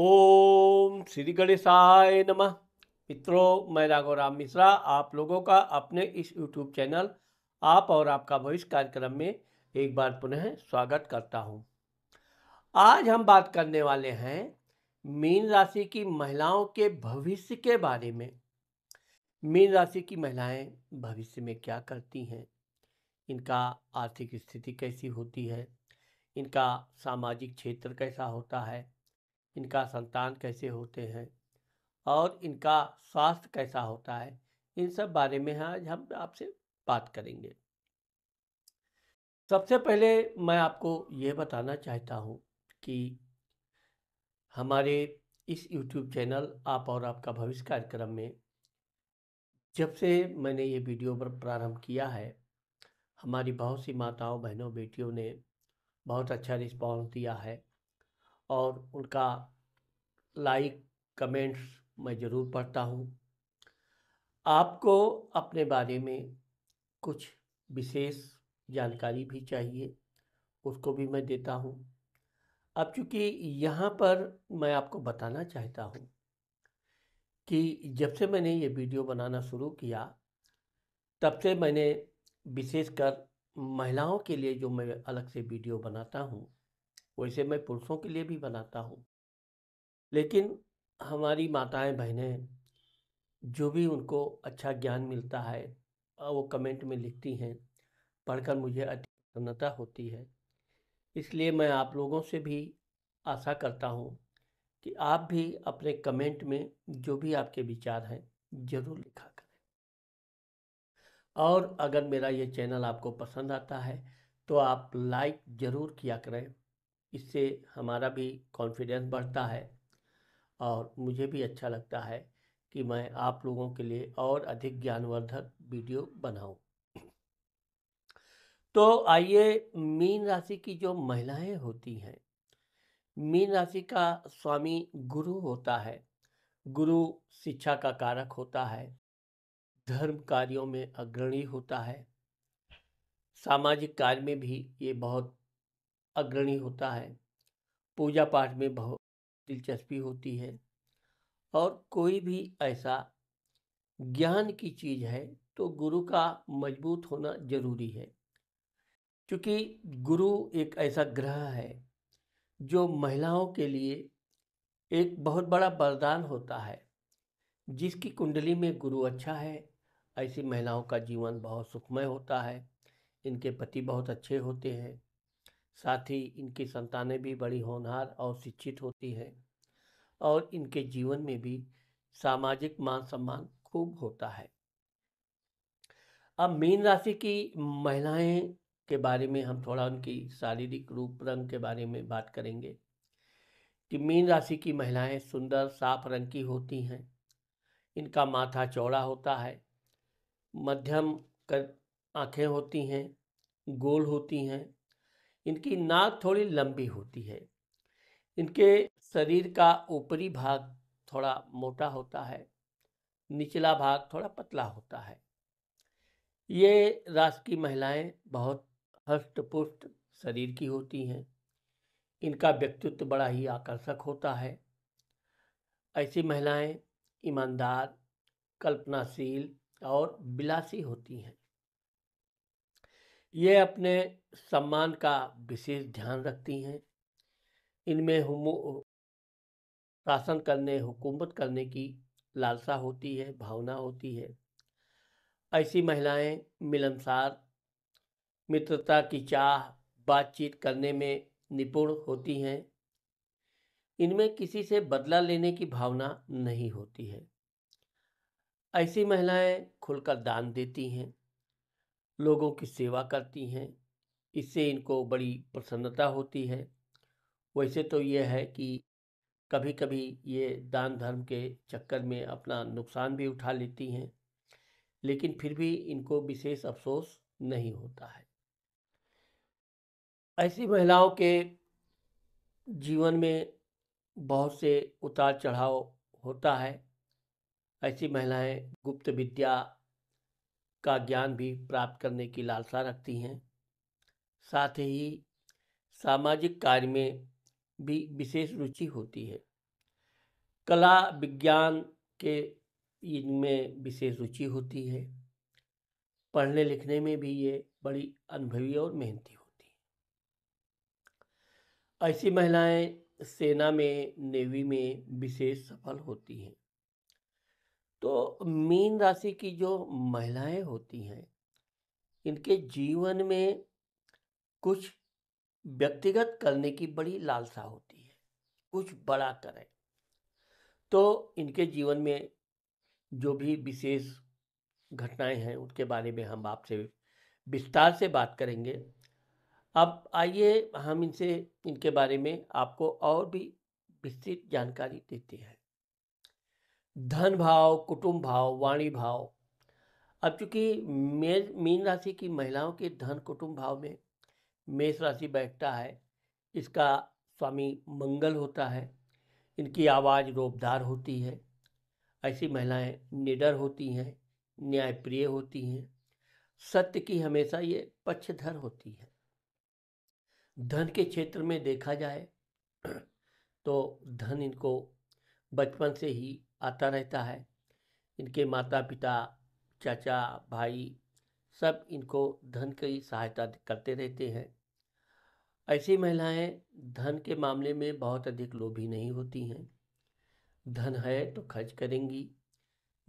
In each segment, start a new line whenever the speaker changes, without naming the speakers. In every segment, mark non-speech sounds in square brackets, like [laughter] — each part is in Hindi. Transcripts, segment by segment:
ओम श्री गणेशाय नम मित्रों मैं राम मिश्रा आप लोगों का अपने इस यूट्यूब चैनल आप और आपका भविष्य कार्यक्रम में एक बार पुनः स्वागत करता हूं। आज हम बात करने वाले हैं मीन राशि की महिलाओं के भविष्य के बारे में मीन राशि की महिलाएं भविष्य में क्या करती हैं इनका आर्थिक स्थिति कैसी होती है इनका सामाजिक क्षेत्र कैसा होता है इनका संतान कैसे होते हैं और इनका स्वास्थ्य कैसा होता है इन सब बारे में आज हम आपसे बात करेंगे सबसे पहले मैं आपको ये बताना चाहता हूँ कि हमारे इस YouTube चैनल आप और आपका भविष्य कार्यक्रम में जब से मैंने ये वीडियो पर प्रारंभ किया है हमारी बहुत सी माताओं बहनों बेटियों ने बहुत अच्छा रिस्पांस दिया है और उनका लाइक कमेंट्स मैं ज़रूर पढ़ता हूँ आपको अपने बारे में कुछ विशेष जानकारी भी चाहिए उसको भी मैं देता हूँ अब चूँकि यहाँ पर मैं आपको बताना चाहता हूँ कि जब से मैंने ये वीडियो बनाना शुरू किया तब से मैंने विशेषकर महिलाओं के लिए जो मैं अलग से वीडियो बनाता हूँ वैसे मैं पुरुषों के लिए भी बनाता हूँ लेकिन हमारी माताएं बहनें जो भी उनको अच्छा ज्ञान मिलता है वो कमेंट में लिखती हैं पढ़कर मुझे अति प्रसन्नता होती है इसलिए मैं आप लोगों से भी आशा करता हूँ कि आप भी अपने कमेंट में जो भी आपके विचार हैं ज़रूर लिखा करें और अगर मेरा ये चैनल आपको पसंद आता है तो आप लाइक ज़रूर किया करें इससे हमारा भी कॉन्फिडेंस बढ़ता है और मुझे भी अच्छा लगता है कि मैं आप लोगों के लिए और अधिक ज्ञानवर्धक वीडियो बनाऊं। तो आइए मीन राशि की जो महिलाएं होती हैं मीन राशि का स्वामी गुरु होता है गुरु शिक्षा का कारक होता है धर्म कार्यों में अग्रणी होता है सामाजिक कार्य में भी ये बहुत अग्रणी होता है पूजा पाठ में बहुत दिलचस्पी होती है और कोई भी ऐसा ज्ञान की चीज़ है तो गुरु का मजबूत होना जरूरी है क्योंकि गुरु एक ऐसा ग्रह है जो महिलाओं के लिए एक बहुत बड़ा वरदान होता है जिसकी कुंडली में गुरु अच्छा है ऐसी महिलाओं का जीवन बहुत सुखमय होता है इनके पति बहुत अच्छे होते हैं साथ ही इनकी संतानें भी बड़ी होनहार और शिक्षित होती हैं और इनके जीवन में भी सामाजिक मान सम्मान खूब होता है अब मीन राशि की महिलाएं के बारे में हम थोड़ा उनकी शारीरिक रूप रंग के बारे में बात करेंगे कि मीन राशि की महिलाएं सुंदर साफ रंग की होती हैं इनका माथा चौड़ा होता है मध्यम कर आँखें होती हैं गोल होती हैं इनकी नाक थोड़ी लंबी होती है इनके शरीर का ऊपरी भाग थोड़ा मोटा होता है निचला भाग थोड़ा पतला होता है ये राष्ट्र की महिलाएं बहुत हष्ट पुष्ट शरीर की होती हैं इनका व्यक्तित्व बड़ा ही आकर्षक होता है ऐसी महिलाएं ईमानदार कल्पनाशील और बिलासी होती हैं ये अपने सम्मान का विशेष ध्यान रखती हैं इनमें शासन करने हुकूमत करने की लालसा होती है भावना होती है ऐसी महिलाएं मिलनसार मित्रता की चाह बातचीत करने में निपुण होती हैं इनमें किसी से बदला लेने की भावना नहीं होती है ऐसी महिलाएं खुलकर दान देती हैं लोगों की सेवा करती हैं इससे इनको बड़ी प्रसन्नता होती है वैसे तो ये है कि कभी कभी ये दान धर्म के चक्कर में अपना नुकसान भी उठा लेती हैं लेकिन फिर भी इनको विशेष अफसोस नहीं होता है ऐसी महिलाओं के जीवन में बहुत से उतार चढ़ाव होता है ऐसी महिलाएं गुप्त विद्या का ज्ञान भी प्राप्त करने की लालसा रखती हैं साथ ही सामाजिक कार्य में भी विशेष रुचि होती है कला विज्ञान के इनमें विशेष रुचि होती है पढ़ने लिखने में भी ये बड़ी अनुभवी और मेहनती होती है ऐसी महिलाएं सेना में नेवी में विशेष सफल होती हैं तो मीन राशि की जो महिलाएं होती हैं इनके जीवन में कुछ व्यक्तिगत करने की बड़ी लालसा होती है कुछ बड़ा करें तो इनके जीवन में जो भी विशेष घटनाएं हैं उनके बारे में हम आपसे विस्तार से बात करेंगे अब आइए हम इनसे इनके बारे में आपको और भी विस्तृत जानकारी देते हैं धन भाव कुटुंब भाव वाणी भाव अब चूंकि मेष मीन राशि की महिलाओं के धन कुटुंब भाव में मेष राशि बैठता है इसका स्वामी मंगल होता है इनकी आवाज़ रोबदार होती है ऐसी महिलाएं निडर होती हैं न्यायप्रिय होती हैं सत्य की हमेशा ये पक्षधर होती है धन के क्षेत्र में देखा जाए तो धन इनको बचपन से ही आता रहता है इनके माता पिता चाचा भाई सब इनको धन की सहायता करते रहते हैं ऐसी महिलाएं धन के मामले में बहुत अधिक लोभी नहीं होती हैं धन है तो खर्च करेंगी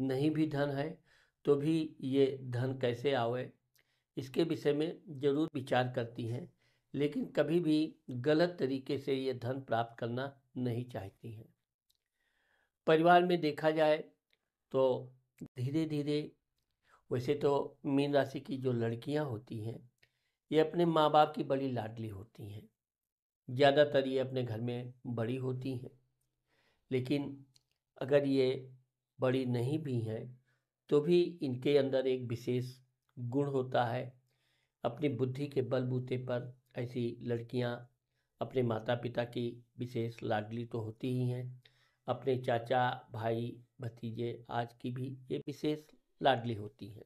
नहीं भी धन है तो भी ये धन कैसे आवे इसके विषय में ज़रूर विचार करती हैं लेकिन कभी भी गलत तरीके से ये धन प्राप्त करना नहीं चाहती हैं परिवार में देखा जाए तो धीरे धीरे वैसे तो मीन राशि की जो लड़कियां होती हैं ये अपने माँ बाप की बड़ी लाडली होती हैं ज़्यादातर ये अपने घर में बड़ी होती हैं लेकिन अगर ये बड़ी नहीं भी हैं तो भी इनके अंदर एक विशेष गुण होता है अपनी बुद्धि के बलबूते पर ऐसी लड़कियां अपने माता पिता की विशेष लाडली तो होती ही हैं अपने चाचा भाई भतीजे आज की भी ये विशेष लाडली होती हैं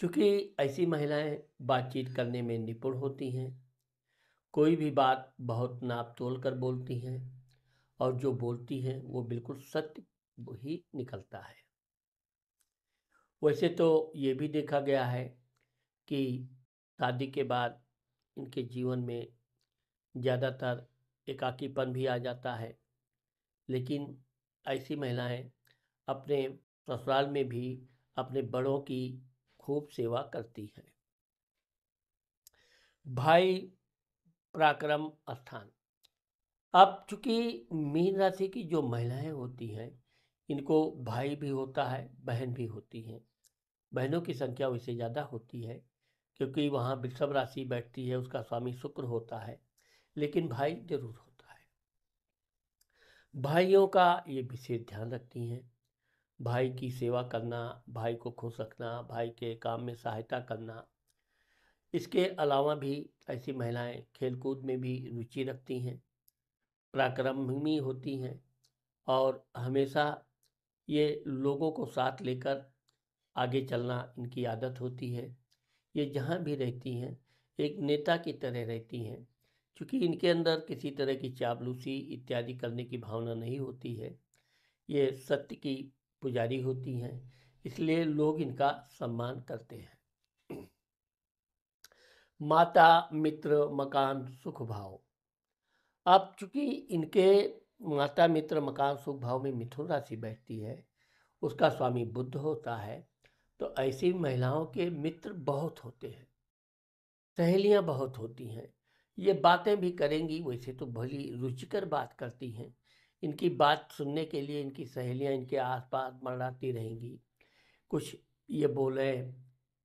चूँकि ऐसी महिलाएं बातचीत करने में निपुण होती हैं कोई भी बात बहुत नाप तोल कर बोलती हैं और जो बोलती हैं वो बिल्कुल सत्य ही निकलता है वैसे तो ये भी देखा गया है कि शादी के बाद इनके जीवन में ज़्यादातर एकाकीपन भी आ जाता है लेकिन ऐसी महिलाएं अपने ससुराल में भी अपने बड़ों की खूब सेवा करती हैं भाई पराक्रम स्थान अब चूंकि मीन राशि की जो महिलाएं होती हैं इनको भाई भी होता है बहन भी होती हैं बहनों की संख्या वैसे ज़्यादा होती है क्योंकि वहाँ वृषभ राशि बैठती है उसका स्वामी शुक्र होता है लेकिन भाई जरूर भाइयों का ये विशेष ध्यान रखती हैं भाई की सेवा करना भाई को खुश रखना भाई के काम में सहायता करना इसके अलावा भी ऐसी महिलाएं खेलकूद में भी रुचि रखती हैं पराक्रमी होती हैं और हमेशा ये लोगों को साथ लेकर आगे चलना इनकी आदत होती है ये जहाँ भी रहती हैं एक नेता की तरह रहती हैं क्योंकि इनके अंदर किसी तरह की चापलूसी इत्यादि करने की भावना नहीं होती है ये सत्य की पुजारी होती हैं इसलिए लोग इनका सम्मान करते हैं माता मित्र मकान सुख भाव अब चूंकि इनके माता मित्र मकान सुख भाव में मिथुन राशि बैठती है उसका स्वामी बुद्ध होता है तो ऐसी महिलाओं के मित्र बहुत होते हैं सहेलियां बहुत होती हैं ये बातें भी करेंगी वैसे तो भली रुचिकर बात करती हैं इनकी बात सुनने के लिए इनकी सहेलियां इनके आसपास मंडराती रहेंगी कुछ ये बोले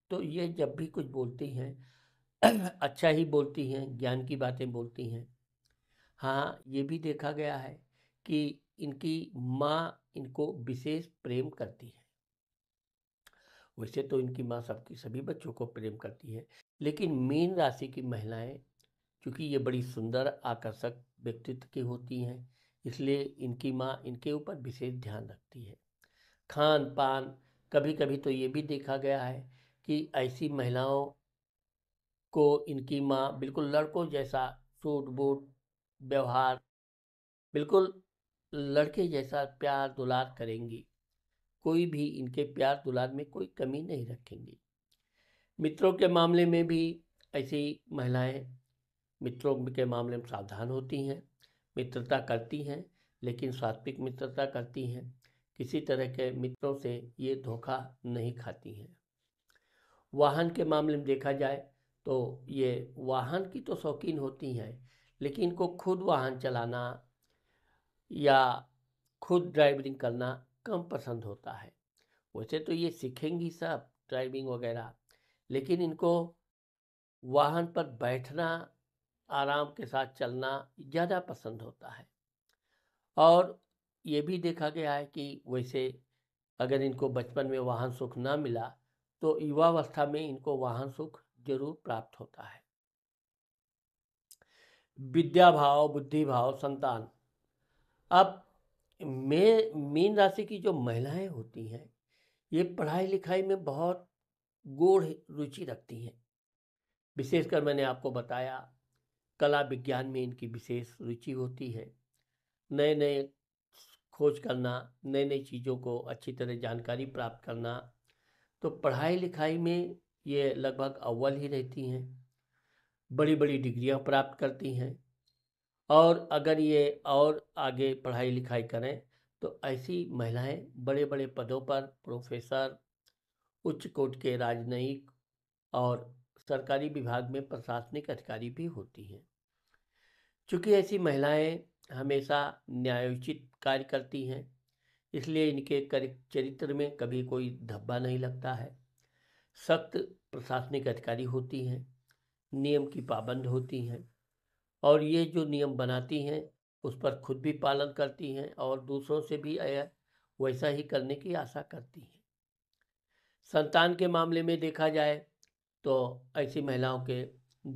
तो ये जब भी कुछ बोलती हैं [clears throat] अच्छा ही बोलती हैं ज्ञान की बातें बोलती हैं हाँ ये भी देखा गया है कि इनकी माँ इनको विशेष प्रेम करती है वैसे तो इनकी माँ सबकी सभी बच्चों को प्रेम करती है लेकिन मीन राशि की महिलाएं क्योंकि ये बड़ी सुंदर आकर्षक व्यक्तित्व की होती हैं इसलिए इनकी माँ इनके ऊपर विशेष ध्यान रखती है खान पान कभी कभी तो ये भी देखा गया है कि ऐसी महिलाओं को इनकी माँ बिल्कुल लड़कों जैसा सूट बूट व्यवहार बिल्कुल लड़के जैसा प्यार दुलार करेंगी कोई भी इनके प्यार दुलार में कोई कमी नहीं रखेंगी मित्रों के मामले में भी ऐसी महिलाएं मित्रों के मामले में सावधान होती हैं मित्रता करती हैं लेकिन सात्विक मित्रता करती हैं किसी तरह के मित्रों से ये धोखा नहीं खाती हैं वाहन के मामले में देखा जाए तो ये वाहन की तो शौकीन होती हैं लेकिन इनको खुद वाहन चलाना या खुद ड्राइविंग करना कम पसंद होता है वैसे तो ये सीखेंगी सब ड्राइविंग वगैरह लेकिन इनको वाहन पर बैठना आराम के साथ चलना ज़्यादा पसंद होता है और ये भी देखा गया है कि वैसे अगर इनको बचपन में वाहन सुख ना मिला तो युवावस्था में इनको वाहन सुख जरूर प्राप्त होता है विद्या भाव बुद्धि भाव संतान अब मे मीन राशि की जो महिलाएं होती हैं ये पढ़ाई लिखाई में बहुत गोढ़ रुचि रखती हैं विशेषकर मैंने आपको बताया कला विज्ञान में इनकी विशेष रुचि होती है नए नए खोज करना नई नई चीज़ों को अच्छी तरह जानकारी प्राप्त करना तो पढ़ाई लिखाई में ये लगभग अव्वल ही रहती हैं बड़ी बड़ी डिग्रियां प्राप्त करती हैं और अगर ये और आगे पढ़ाई लिखाई करें तो ऐसी महिलाएं बड़े बड़े पदों पर प्रोफेसर उच्च कोट के राजनयिक और सरकारी विभाग में प्रशासनिक अधिकारी भी होती हैं चूँकि ऐसी महिलाएं हमेशा न्यायोचित कार्य करती हैं इसलिए इनके चरित्र में कभी कोई धब्बा नहीं लगता है सख्त प्रशासनिक अधिकारी होती हैं नियम की पाबंद होती हैं और ये जो नियम बनाती हैं उस पर खुद भी पालन करती हैं और दूसरों से भी वैसा ही करने की आशा करती हैं संतान के मामले में देखा जाए तो ऐसी महिलाओं के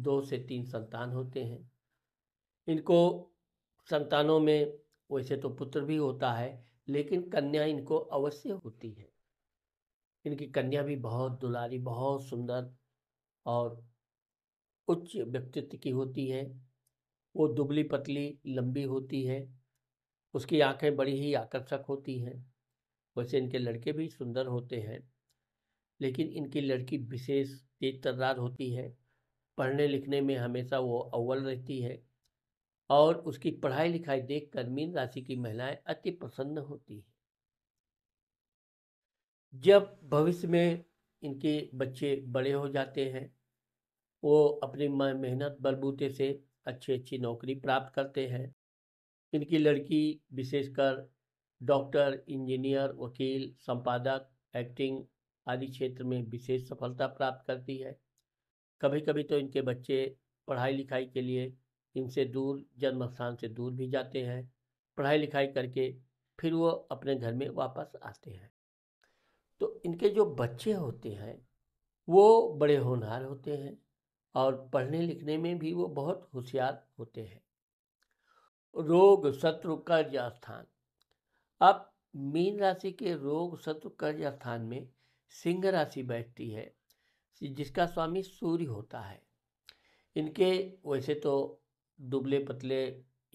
दो से तीन संतान होते हैं इनको संतानों में वैसे तो पुत्र भी होता है लेकिन कन्या इनको अवश्य होती है इनकी कन्या भी बहुत दुलारी बहुत सुंदर और उच्च व्यक्तित्व की होती है वो दुबली पतली लंबी होती है उसकी आंखें बड़ी ही आकर्षक होती हैं वैसे इनके लड़के भी सुंदर होते हैं लेकिन इनकी लड़की विशेष तेज तर्रार होती है पढ़ने लिखने में हमेशा वो अव्वल रहती है और उसकी पढ़ाई लिखाई देख कर मीन राशि की महिलाएं अति प्रसन्न होती हैं जब भविष्य में इनके बच्चे बड़े हो जाते हैं वो अपनी मेहनत बलबूते से अच्छी अच्छी नौकरी प्राप्त करते हैं इनकी लड़की विशेषकर डॉक्टर इंजीनियर वकील संपादक एक्टिंग आदि क्षेत्र में विशेष सफलता प्राप्त करती है कभी कभी तो इनके बच्चे पढ़ाई लिखाई के लिए इनसे दूर जन्म स्थान से दूर भी जाते हैं पढ़ाई लिखाई करके फिर वो अपने घर में वापस आते हैं तो इनके जो बच्चे होते हैं वो बड़े होनहार होते हैं और पढ़ने लिखने में भी वो बहुत होशियार होते हैं रोग शत्रु कर्ज स्थान अब मीन राशि के रोग शत्रु कर्ज स्थान में सिंह राशि बैठती है जिसका स्वामी सूर्य होता है इनके वैसे तो दुबले पतले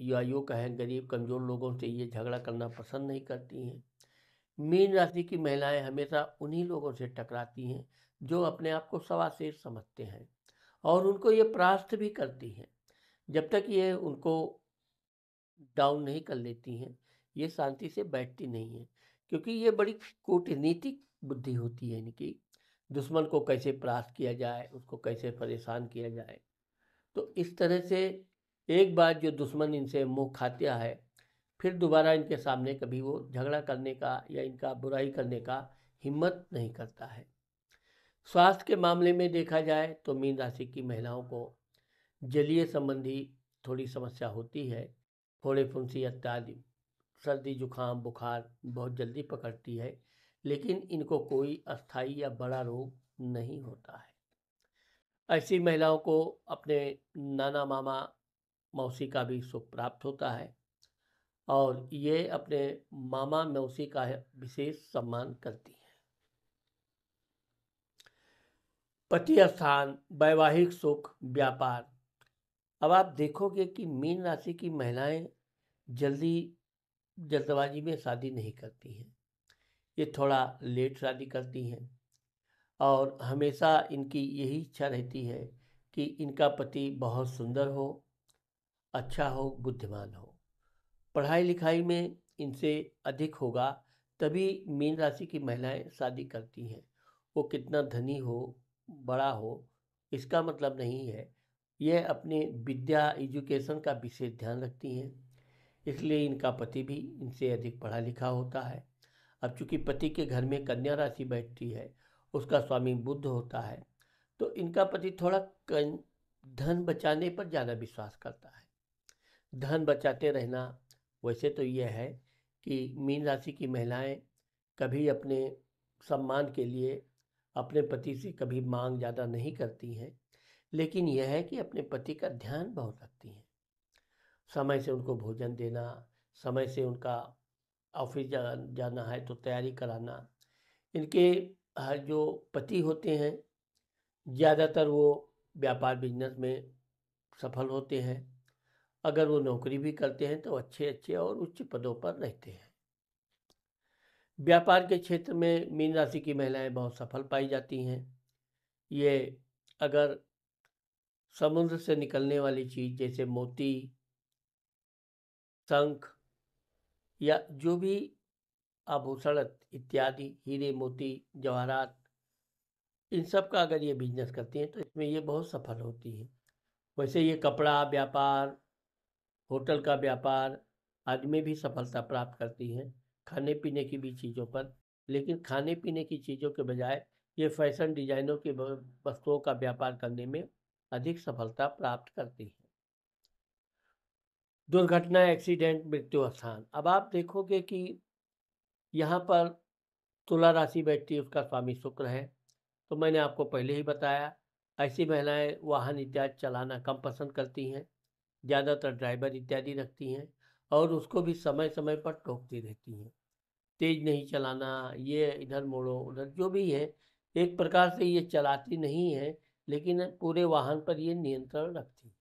या यूँ कहें गरीब कमज़ोर लोगों से ये झगड़ा करना पसंद नहीं करती हैं मीन राशि की महिलाएं हमेशा उन्हीं लोगों से टकराती हैं जो अपने आप को सवाशेष समझते हैं और उनको ये परास्त भी करती हैं जब तक ये उनको डाउन नहीं कर लेती हैं ये शांति से बैठती नहीं है क्योंकि ये बड़ी कूटनीतिक बुद्धि होती है इनकी दुश्मन को कैसे परास्त किया जाए उसको कैसे परेशान किया जाए तो इस तरह से एक बार जो दुश्मन इनसे मुँह खात्या है फिर दोबारा इनके सामने कभी वो झगड़ा करने का या इनका बुराई करने का हिम्मत नहीं करता है स्वास्थ्य के मामले में देखा जाए तो मीन राशि की महिलाओं को जलीय संबंधी थोड़ी समस्या होती है फोड़े फुंसी इत्यादि सर्दी जुखाम बुखार बहुत जल्दी पकड़ती है लेकिन इनको कोई अस्थाई या बड़ा रोग नहीं होता है ऐसी महिलाओं को अपने नाना मामा मौसी का भी सुख प्राप्त होता है और ये अपने मामा मौसी का विशेष सम्मान करती हैं पति स्थान वैवाहिक सुख व्यापार अब आप देखोगे कि मीन राशि की महिलाएं जल्दी जल्दबाजी में शादी नहीं करती हैं ये थोड़ा लेट शादी करती हैं और हमेशा इनकी यही इच्छा रहती है कि इनका पति बहुत सुंदर हो अच्छा हो बुद्धिमान हो पढ़ाई लिखाई में इनसे अधिक होगा तभी मीन राशि की महिलाएं शादी करती हैं वो कितना धनी हो बड़ा हो इसका मतलब नहीं है यह अपने विद्या एजुकेशन का विशेष ध्यान रखती हैं इसलिए इनका पति भी इनसे अधिक पढ़ा लिखा होता है अब चूंकि पति के घर में कन्या राशि बैठती है उसका स्वामी बुद्ध होता है तो इनका पति थोड़ा धन बचाने पर ज़्यादा विश्वास करता है धन बचाते रहना वैसे तो यह है कि मीन राशि की महिलाएं कभी अपने सम्मान के लिए अपने पति से कभी मांग ज़्यादा नहीं करती हैं लेकिन यह है कि अपने पति का ध्यान बहुत रखती हैं समय से उनको भोजन देना समय से उनका ऑफिस जा, जाना है तो तैयारी कराना इनके जो पति होते हैं ज़्यादातर वो व्यापार बिजनेस में सफल होते हैं अगर वो नौकरी भी करते हैं तो अच्छे अच्छे और उच्च पदों पर रहते हैं व्यापार के क्षेत्र में मीन राशि की महिलाएं बहुत सफल पाई जाती हैं ये अगर समुद्र से निकलने वाली चीज़ जैसे मोती शंख या जो भी आभूषण इत्यादि हीरे मोती जवाहरात इन सब का अगर ये बिजनेस करती हैं तो इसमें ये बहुत सफल होती हैं वैसे ये कपड़ा व्यापार होटल का व्यापार आदि में भी सफलता प्राप्त करती है खाने पीने की भी चीज़ों पर लेकिन खाने पीने की चीज़ों के बजाय ये फैशन डिजाइनों की वस्तुओं का व्यापार करने में अधिक सफलता प्राप्त करती है दुर्घटना एक्सीडेंट मृत्यु स्थान अब आप देखोगे कि यहाँ पर तुला राशि बैठती है उसका स्वामी शुक्र है तो मैंने आपको पहले ही बताया ऐसी महिलाएं वाहन इत्यादि चलाना कम पसंद करती हैं ज़्यादातर ड्राइवर इत्यादि रखती हैं और उसको भी समय समय पर टोकती रहती हैं तेज़ नहीं चलाना ये इधर मोड़ो उधर जो भी है एक प्रकार से ये चलाती नहीं है लेकिन पूरे वाहन पर ये नियंत्रण रखती है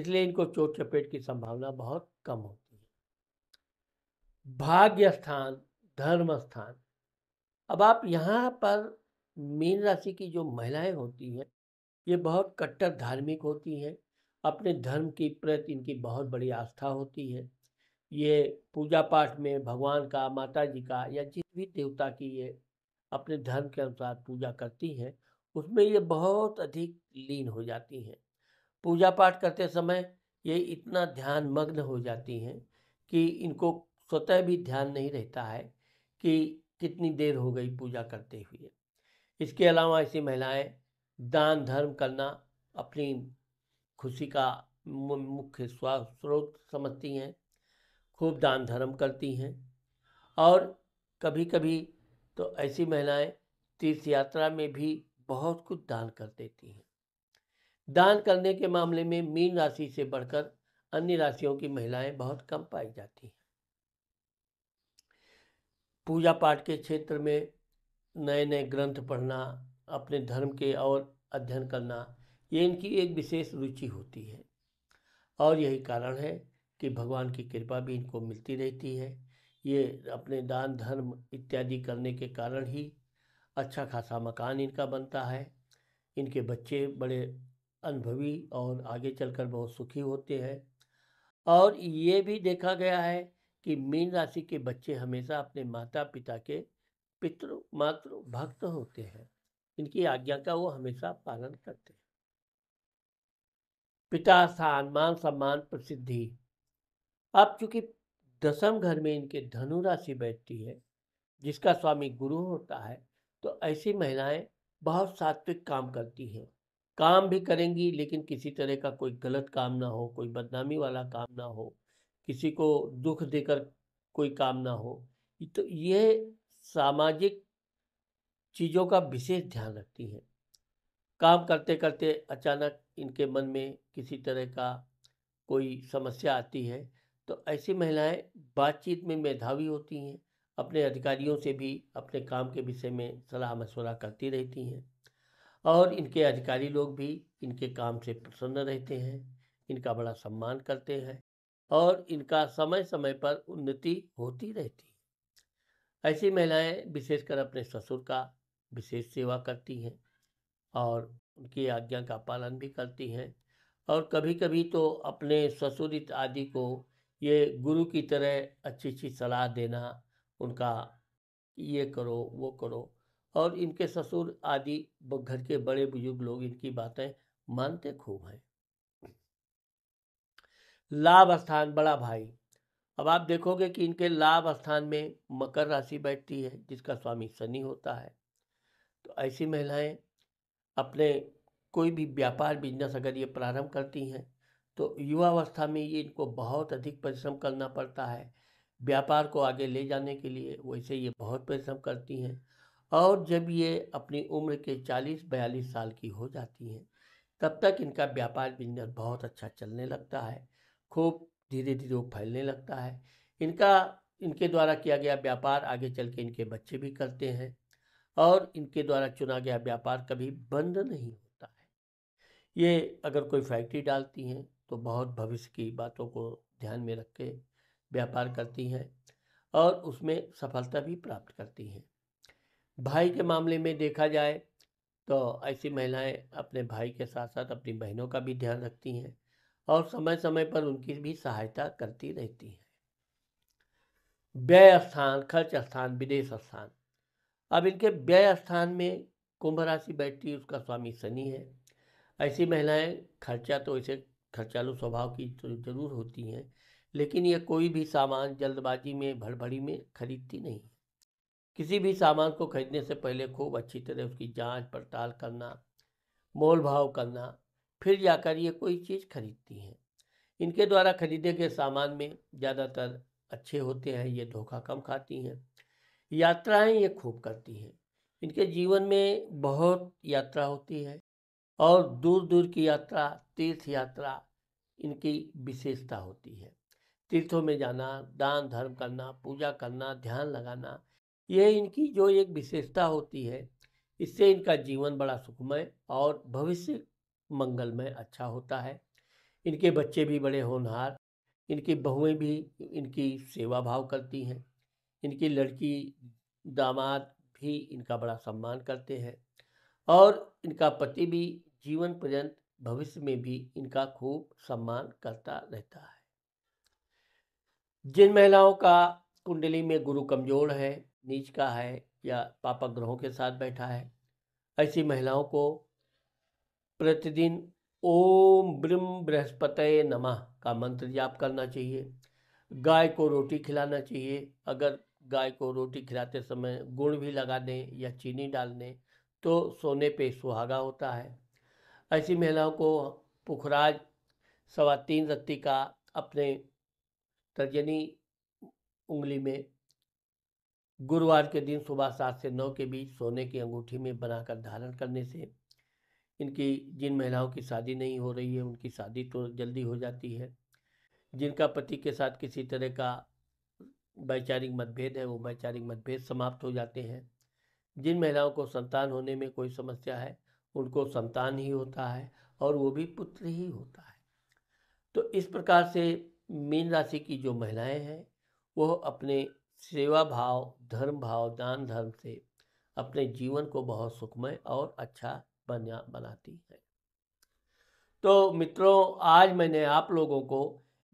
इसलिए इनको चोट चपेट की संभावना बहुत कम होती है भाग्य स्थान धर्म स्थान अब आप यहाँ पर मीन राशि की जो महिलाएं होती हैं ये बहुत कट्टर धार्मिक होती हैं अपने धर्म के प्रति इनकी बहुत बड़ी आस्था होती है ये पूजा पाठ में भगवान का माता जी का या जिस भी देवता की ये अपने धर्म के अनुसार पूजा करती हैं उसमें ये बहुत अधिक लीन हो जाती हैं पूजा पाठ करते समय ये इतना ध्यान मग्न हो जाती हैं कि इनको स्वतः भी ध्यान नहीं रहता है कि कितनी देर हो गई पूजा करते हुए इसके अलावा ऐसी महिलाएं दान धर्म करना अपनी खुशी का मुख्य स्रोत समझती हैं खूब दान धर्म करती हैं और कभी कभी तो ऐसी महिलाएं तीर्थ यात्रा में भी बहुत कुछ दान कर देती हैं दान करने के मामले में मीन राशि से बढ़कर अन्य राशियों की महिलाएं बहुत कम पाई जाती हैं पूजा पाठ के क्षेत्र में नए नए ग्रंथ पढ़ना अपने धर्म के और अध्ययन करना ये इनकी एक विशेष रुचि होती है और यही कारण है कि भगवान की कृपा भी इनको मिलती रहती है ये अपने दान धर्म इत्यादि करने के कारण ही अच्छा खासा मकान इनका बनता है इनके बच्चे बड़े अनुभवी और आगे चलकर बहुत सुखी होते हैं और ये भी देखा गया है कि मीन राशि के बच्चे हमेशा अपने माता पिता के पितृ मातृ भक्त होते हैं इनकी आज्ञा का वो हमेशा पालन करते हैं पिता स्थान मान सम्मान प्रसिद्धि अब चूंकि दसम घर में इनके धनु राशि बैठती है जिसका स्वामी गुरु होता है तो ऐसी महिलाएं बहुत सात्विक काम करती हैं काम भी करेंगी लेकिन किसी तरह का कोई गलत काम ना हो कोई बदनामी वाला काम ना हो किसी को दुख देकर कोई काम ना हो तो ये सामाजिक चीज़ों का विशेष ध्यान रखती हैं काम करते करते अचानक इनके मन में किसी तरह का कोई समस्या आती है तो ऐसी महिलाएं बातचीत में मेधावी होती हैं अपने अधिकारियों से भी अपने काम के विषय में सलाह मशवरा करती रहती हैं और इनके अधिकारी लोग भी इनके काम से प्रसन्न रहते हैं इनका बड़ा सम्मान करते हैं और इनका समय समय पर उन्नति होती रहती है ऐसी महिलाएं विशेषकर अपने ससुर का विशेष सेवा करती हैं और उनकी आज्ञा का पालन भी करती हैं और कभी कभी तो अपने ससुरित आदि को ये गुरु की तरह अच्छी अच्छी सलाह देना उनका ये करो वो करो और इनके ससुर आदि घर के बड़े बुजुर्ग लोग इनकी बातें मानते खूब हैं लाभ स्थान बड़ा भाई अब आप देखोगे कि इनके लाभ स्थान में मकर राशि बैठती है जिसका स्वामी शनि होता है तो ऐसी महिलाएं अपने कोई भी व्यापार बिजनेस अगर ये प्रारंभ करती हैं तो युवावस्था में ये इनको बहुत अधिक परिश्रम करना पड़ता है व्यापार को आगे ले जाने के लिए वैसे ये बहुत परिश्रम करती हैं और जब ये अपनी उम्र के 40-42 साल की हो जाती हैं तब तक इनका व्यापार बिजनेस बहुत अच्छा चलने लगता है खूब धीरे धीरे वो फैलने लगता है इनका इनके द्वारा किया गया व्यापार आगे चल के इनके बच्चे भी करते हैं और इनके द्वारा चुना गया व्यापार कभी बंद नहीं होता है ये अगर कोई फैक्ट्री डालती हैं तो बहुत भविष्य की बातों को ध्यान में रख के व्यापार करती हैं और उसमें सफलता भी प्राप्त करती हैं भाई के मामले में देखा जाए तो ऐसी महिलाएं अपने भाई के साथ साथ अपनी बहनों का भी ध्यान रखती हैं और समय समय पर उनकी भी सहायता करती रहती हैं व्यय स्थान खर्च स्थान विदेश स्थान अब इनके व्यय स्थान में कुंभ राशि बैठती है उसका स्वामी शनि है ऐसी महिलाएं खर्चा तो ऐसे खर्चालु स्वभाव की तो जरूर होती हैं लेकिन यह कोई भी सामान जल्दबाजी में भड़बड़ी में खरीदती नहीं किसी भी सामान को खरीदने से पहले खूब अच्छी तरह उसकी जांच पड़ताल करना मोल भाव करना फिर जाकर ये कोई चीज़ खरीदती हैं इनके द्वारा खरीदे गए सामान में ज़्यादातर अच्छे होते हैं ये धोखा कम खाती हैं यात्राएं ये खूब करती हैं इनके जीवन में बहुत यात्रा होती है और दूर दूर की यात्रा तीर्थ यात्रा इनकी विशेषता होती है तीर्थों में जाना दान धर्म करना पूजा करना ध्यान लगाना यह इनकी जो एक विशेषता होती है इससे इनका जीवन बड़ा सुखमय और भविष्य मंगलमय अच्छा होता है इनके बच्चे भी बड़े होनहार इनकी बहुएं भी इनकी सेवा भाव करती हैं इनकी लड़की दामाद भी इनका बड़ा सम्मान करते हैं और इनका पति भी जीवन पर्यंत भविष्य में भी इनका खूब सम्मान करता रहता है जिन महिलाओं का कुंडली में गुरु कमजोर है नीच का है या पापा ग्रहों के साथ बैठा है ऐसी महिलाओं को प्रतिदिन ओम ब्रम बृहस्पत नमः का मंत्र जाप करना चाहिए गाय को रोटी खिलाना चाहिए अगर गाय को रोटी खिलाते समय गुड़ भी लगा दें या चीनी डाल दें तो सोने पे सुहागा होता है ऐसी महिलाओं को पुखराज सवा तीन रत्ती का अपने तर्जनी उंगली में गुरुवार के दिन सुबह सात से नौ के बीच सोने की अंगूठी में बनाकर धारण करने से इनकी जिन महिलाओं की शादी नहीं हो रही है उनकी शादी तो जल्दी हो जाती है जिनका पति के साथ किसी तरह का वैचारिक मतभेद है वो वैचारिक मतभेद समाप्त हो जाते हैं जिन महिलाओं को संतान होने में कोई समस्या है उनको संतान ही होता है और वो भी पुत्र ही होता है तो इस प्रकार से मीन राशि की जो महिलाएं हैं वो अपने सेवा भाव धर्म भाव दान धर्म से अपने जीवन को बहुत सुखमय और अच्छा बना बनाती है तो मित्रों आज मैंने आप लोगों को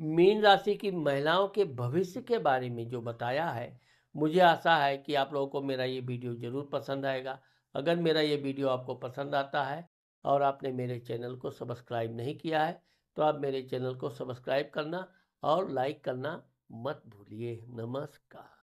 मीन राशि की महिलाओं के भविष्य के बारे में जो बताया है मुझे आशा है कि आप लोगों को मेरा ये वीडियो ज़रूर पसंद आएगा अगर मेरा ये वीडियो आपको पसंद आता है और आपने मेरे चैनल को सब्सक्राइब नहीं किया है तो आप मेरे चैनल को सब्सक्राइब करना और लाइक करना मत भूलिए नमस्कार